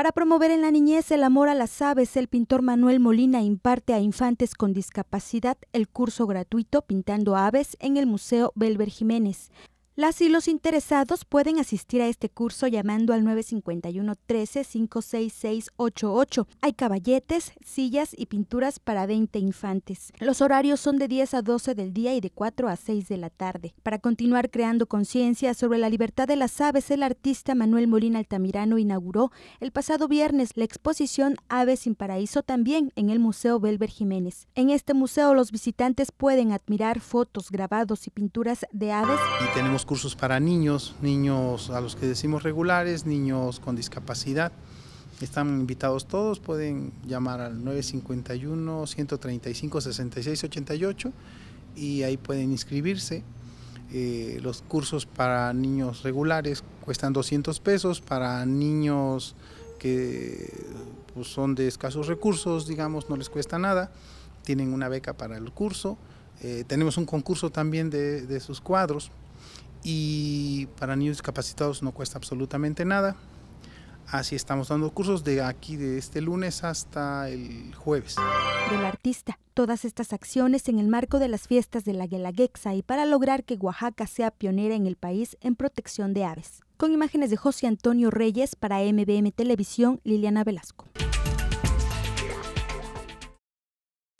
Para promover en la niñez el amor a las aves, el pintor Manuel Molina imparte a infantes con discapacidad el curso gratuito Pintando Aves en el Museo Belver Jiménez. Las y los interesados pueden asistir a este curso llamando al 951 13 56688. Hay caballetes, sillas y pinturas para 20 infantes. Los horarios son de 10 a 12 del día y de 4 a 6 de la tarde. Para continuar creando conciencia sobre la libertad de las aves, el artista Manuel Molina Altamirano inauguró el pasado viernes la exposición Aves sin Paraíso también en el Museo Belver Jiménez. En este museo los visitantes pueden admirar fotos, grabados y pinturas de aves. tenemos cursos para niños, niños a los que decimos regulares, niños con discapacidad. Están invitados todos, pueden llamar al 951-135-6688 y ahí pueden inscribirse. Eh, los cursos para niños regulares cuestan 200 pesos, para niños que pues, son de escasos recursos, digamos, no les cuesta nada, tienen una beca para el curso. Eh, tenemos un concurso también de sus cuadros y para niños discapacitados no cuesta absolutamente nada. Así estamos dando cursos de aquí, de este lunes hasta el jueves. Del artista. Todas estas acciones en el marco de las fiestas de la Guelaguexa y para lograr que Oaxaca sea pionera en el país en protección de aves. Con imágenes de José Antonio Reyes para MBM Televisión, Liliana Velasco.